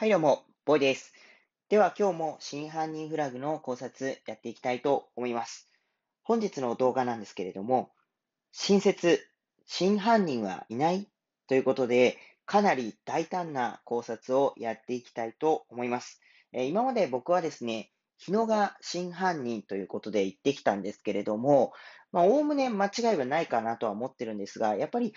はい、どうも、ボイです。では今日も真犯人フラグの考察やっていきたいと思います。本日の動画なんですけれども、新説、真犯人はいないということで、かなり大胆な考察をやっていきたいと思います。えー、今まで僕はですね、日野が真犯人ということで言ってきたんですけれども、まあ、おおむね間違いはないかなとは思ってるんですが、やっぱり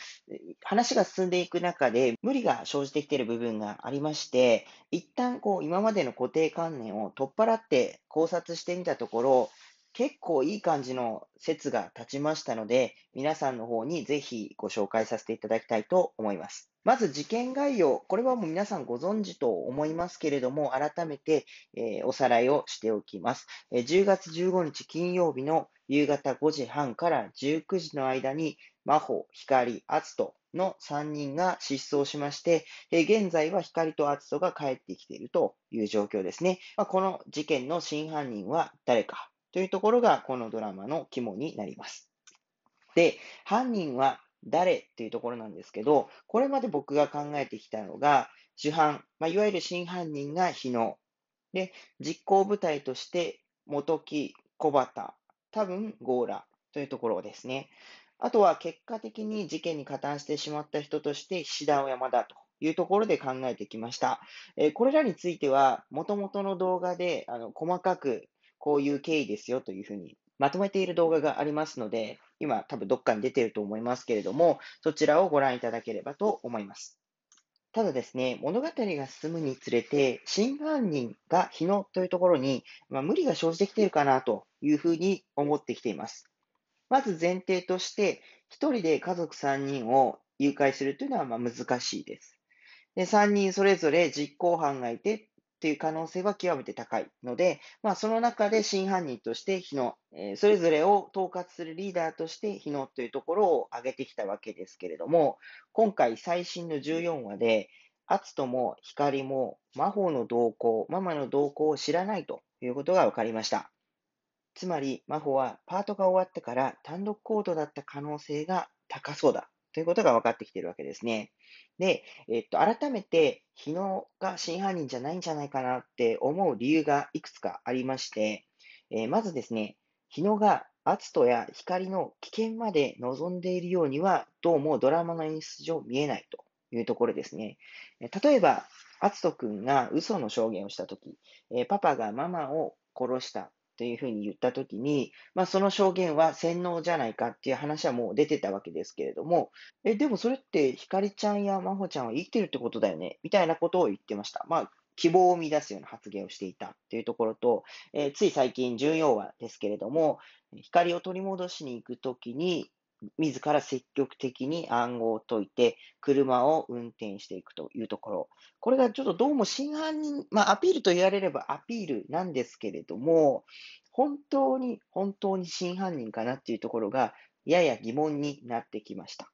話が進んでいく中で無理が生じてきている部分がありまして、一旦こう今までの固定観念を取っ払って考察してみたところ、結構いい感じの説が立ちましたので、皆さんの方にぜひご紹介させていただきたいと思います。まず事件概要、これはもう皆さんご存知と思いますけれども、改めて、えー、おさらいをしておきます、えー。10月15日金曜日の夕方5時半から19時の間に、真帆、光、篤人の3人が失踪しまして、えー、現在は光と篤人が帰ってきているという状況ですね。まあ、この事件の真犯人は誰かというところがこのドラマの肝になります。で、犯人は誰っていうところなんですけど、これまで僕が考えてきたのが、主犯、まあ、いわゆる真犯人が日野。で、実行部隊として元木、小畑、多分強羅というところですね。あとは結果的に事件に加担してしまった人として菱田山だというところで考えてきました。えー、これらについては、もともとの動画であの細かくこういう経緯ですよというふうにまとめている動画がありますので、今多分どっかに出てると思いますけれども、そちらをご覧いただければと思います。ただですね、物語が進むにつれて、真犯人が日野というところに、まあ、無理が生じてきているかなというふうに思ってきています。まず前提として、1人で家族3人を誘拐するというのはま難しいです。で3人それぞれ実行犯がいてっていう可能性は極めて高いので、まあ、その中で真犯人として日野、えー、それぞれを統括するリーダーとして日野というところを挙げてきたわけですけれども、今回最新の14話で、篤とも光も魔法の動向、ママの動向を知らないということが分かりました。つまり、真帆はパートが終わってから単独行動だった可能性が高そうだということが分かってきているわけですね。で、えっと、改めて、日野が真犯人じゃないんじゃないかなって思う理由がいくつかありまして、えー、まずですね、日野が篤人や光の危険まで望んでいるようには、どうもドラマの演出上見えないというところですね。例えば、篤人君が嘘の証言をしたとき、えー、パパがママを殺したというふうに言ったときに、まあ、その証言は洗脳じゃないかっていう話はもう出てたわけですけれども、え、でもそれってひかりちゃんやまほちゃんは生きてるってことだよね、みたいなことを言ってました。まあ希望を生み出すような発言をしていたっていうところと、えー、つい最近重要話ですけれども、光を取り戻しに行くときに、自ら積極的に暗号を解いて、車を運転していくというところ。これがちょっとどうも真犯人、まあアピールと言われればアピールなんですけれども、本当に本当に真犯人かなっていうところが、やや疑問になってきました。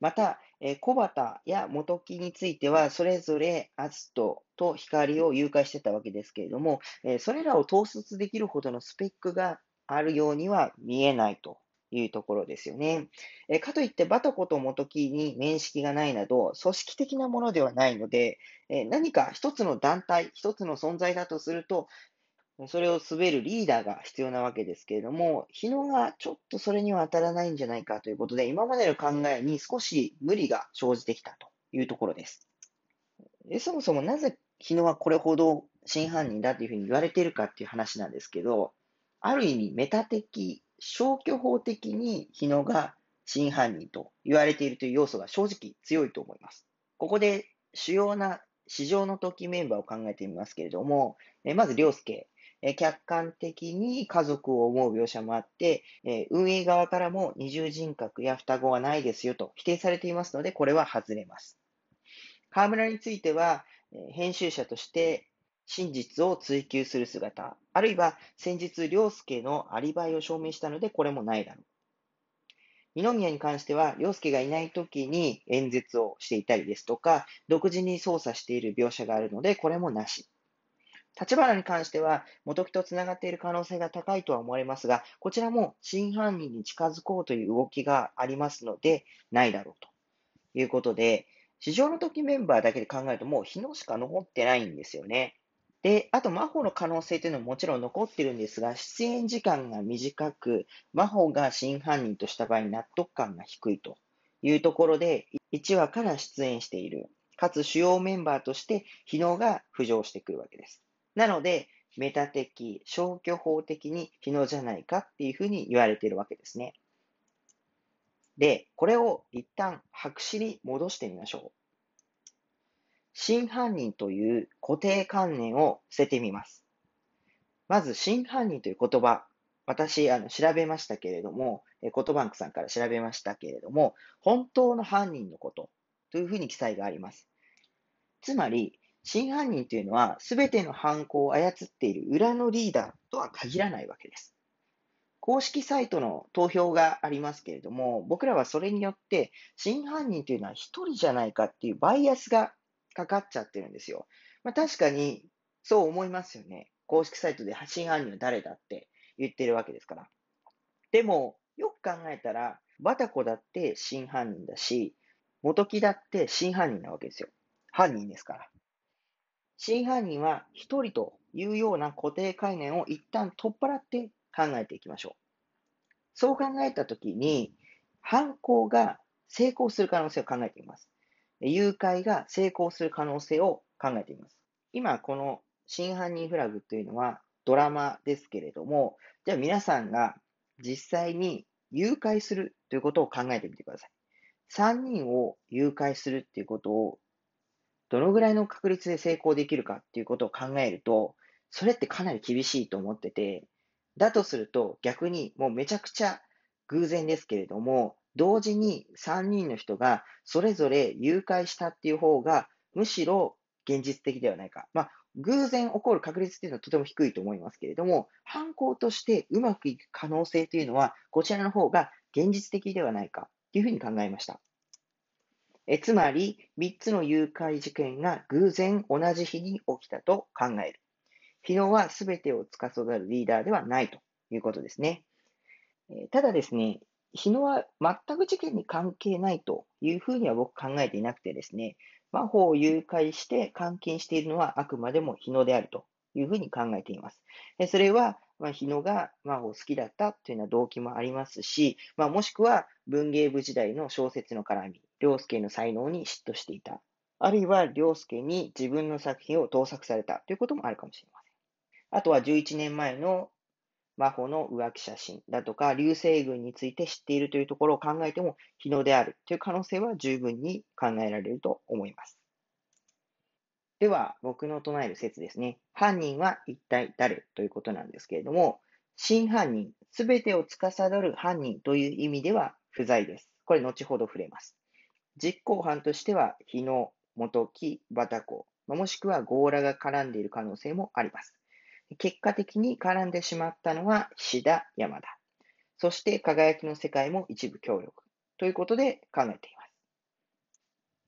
また、えー、小畑や元木については、それぞれアストと光を誘拐してたわけですけれども、えー、それらを統率できるほどのスペックがあるようには見えないというところですよね。えかといって、バタコと元木に面識がないなど、組織的なものではないので、え何か一つの団体、一つの存在だとすると、それを滑るリーダーが必要なわけですけれども、日野がちょっとそれには当たらないんじゃないかということで、今までの考えに少し無理が生じてきたというところです。でそもそもなぜ日野はこれほど真犯人だというふうに言われているかという話なんですけど、ある意味メタ的消去法的に日野が真犯人と言われているという要素が正直強いと思います。ここで主要な市場の時メンバーを考えてみますけれども、えまず、良介。客観的に家族を思う描写もあって、え運営側からも二重人格や双子はないですよと否定されていますので、これは外れます。河村については、編集者として真実を追求する姿、あるいは先日、良介のアリバイを証明したので、これもないだろう。二宮に関しては、良介がいない時に演説をしていたりですとか、独自に操作している描写があるので、これもなし。立花に関しては、元木と繋がっている可能性が高いとは思われますが、こちらも真犯人に近づこうという動きがありますので、ないだろうということで、市場の時メンバーだけで考えるともう日野しか残ってないんですよね。で、あと、真帆の可能性というのももちろん残ってるんですが、出演時間が短く、真帆が真犯人とした場合、納得感が低いというところで、1話から出演している。かつ主要メンバーとして日能が浮上してくるわけです。なので、メタ的、消去法的に日能じゃないかっていうふうに言われているわけですね。で、これを一旦白紙に戻してみましょう。真犯人という固定観念を捨ててみます。まず、真犯人という言葉、私、あの、調べましたけれども、えコトバンクさんから調べましたけれども、本当の犯人のことというふうに記載があります。つまり、真犯人というのは、すべての犯行を操っている裏のリーダーとは限らないわけです。公式サイトの投票がありますけれども、僕らはそれによって、真犯人というのは一人じゃないかっていうバイアスがかかっちゃってるんですよ。まあ、確かに、そう思いますよね。公式サイトで発信犯人は誰だって言ってるわけですから。でも、よく考えたら、バタコだって真犯人だし、元木だって真犯人なわけですよ。犯人ですから。真犯人は一人というような固定概念を一旦取っ払って考えていきましょう。そう考えたときに、犯行が成功する可能性を考えています。誘拐が成功する可能性を考えています。今、この真犯人フラグというのはドラマですけれども、じゃあ皆さんが実際に誘拐するということを考えてみてください。3人を誘拐するっていうことを、どのぐらいの確率で成功できるかっていうことを考えると、それってかなり厳しいと思ってて、だとすると逆にもうめちゃくちゃ偶然ですけれども、同時に3人の人がそれぞれ誘拐したっていう方が、むしろ現実的ではないか。まあ、偶然起こる確率っていうのはとても低いと思いますけれども、犯行としてうまくいく可能性というのは、こちらの方が現実的ではないかというふうに考えました。えつまり、3つの誘拐事件が偶然同じ日に起きたと考える。昨日は全てを司るリーダーではないということですね。ただですね、日野は全く事件に関係ないというふうには僕考えていなくてですね、真帆を誘拐して監禁しているのはあくまでも日野であるというふうに考えています。それは、まあ、日野が真帆を好きだったというような動機もありますし、まあ、もしくは文芸部時代の小説の絡み、良介の才能に嫉妬していた。あるいは良介に自分の作品を盗作されたということもあるかもしれません。あとは11年前の真帆の浮気写真だとか、流星群について知っているというところを考えても、日野であるという可能性は十分に考えられると思います。では、僕の唱える説ですね。犯人は一体誰ということなんですけれども、真犯人、すべてを司る犯人という意味では不在です。これ、後ほど触れます。実行犯としては、日野、元木、バタコ、もしくは強羅が絡んでいる可能性もあります。結果的に絡んでしまったのは志田、山田。そして輝きの世界も一部協力。ということで考えています。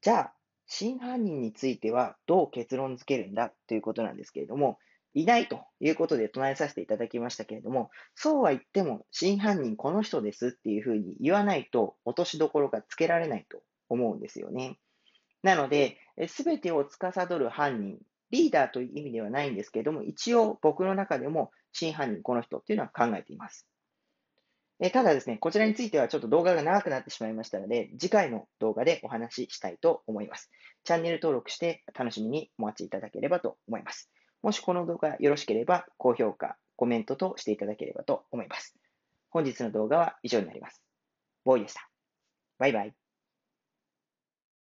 じゃあ、真犯人についてはどう結論付けるんだということなんですけれども、いないということで唱えさせていただきましたけれども、そうは言っても真犯人この人ですっていうふうに言わないと落としどころがつけられないと思うんですよね。なので、すべてを司る犯人リーダーという意味ではないんですけれども、一応僕の中でも真犯人この人っていうのは考えています。えただですね、こちらについてはちょっと動画が長くなってしまいましたので、次回の動画でお話ししたいと思います。チャンネル登録して楽しみにお待ちいただければと思います。もしこの動画よろしければ、高評価、コメントとしていただければと思います。本日の動画は以上になります。ボーイでした。バイバイ。